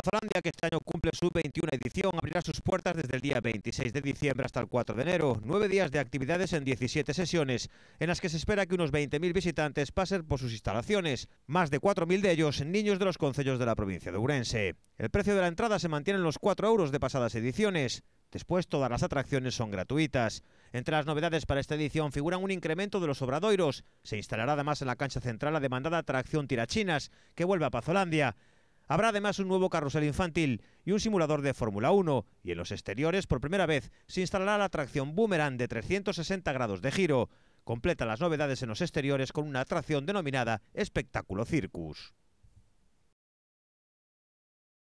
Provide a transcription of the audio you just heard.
Pazolandia, que este año cumple su 21 edición, abrirá sus puertas desde el día 26 de diciembre hasta el 4 de enero. Nueve días de actividades en 17 sesiones, en las que se espera que unos 20.000 visitantes pasen por sus instalaciones, más de 4.000 de ellos niños de los concellos de la provincia de Urense. El precio de la entrada se mantiene en los 4 euros de pasadas ediciones. Después todas las atracciones son gratuitas. Entre las novedades para esta edición figuran un incremento de los obradoiros. Se instalará además en la cancha central la demandada atracción tirachinas, que vuelve a Pazolandia Habrá además un nuevo carrusel infantil y un simulador de Fórmula 1 y en los exteriores por primera vez se instalará la atracción Boomerang de 360 grados de giro. Completa las novedades en los exteriores con una atracción denominada Espectáculo Circus.